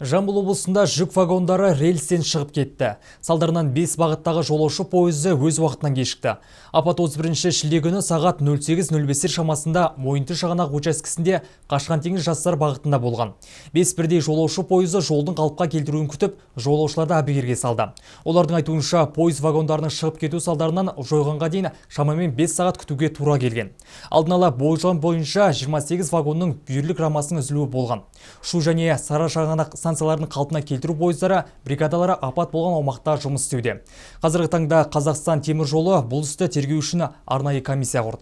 Жамбыл облысында жүк вагондары рельстен шығып кетті. Салдарынан 5 бағыттағы жолаушы пойызы өз уақытынан кешікті. Апат 31-ші шілде күні сағат 08.05 шамасында Мойынты шағанақ учаскесінде қашқан теңіз жастар бағытында болған. 5 бірдей жолаушы пойызы жолдың қалыпқа келтіруін күтіп, жолаушыларды әбігерге салды. Олардың айтуынша пойыз вагондарының шығып кету салдарынан жойғанға дейін шамамен 5 сағат күтуге тура келген. Алдын ала болжам бойынша 28 вагонның бүйірлік рамасының үзілуі болған. Шу және Сара шағанақ станцияларын қалпына келтіру пойыздары бригадалары апат болған аумақта жұмыс істеуде қазіргі таңда қазақстан темір жолы бұл істі тергеу үшін арнайы комиссия құрды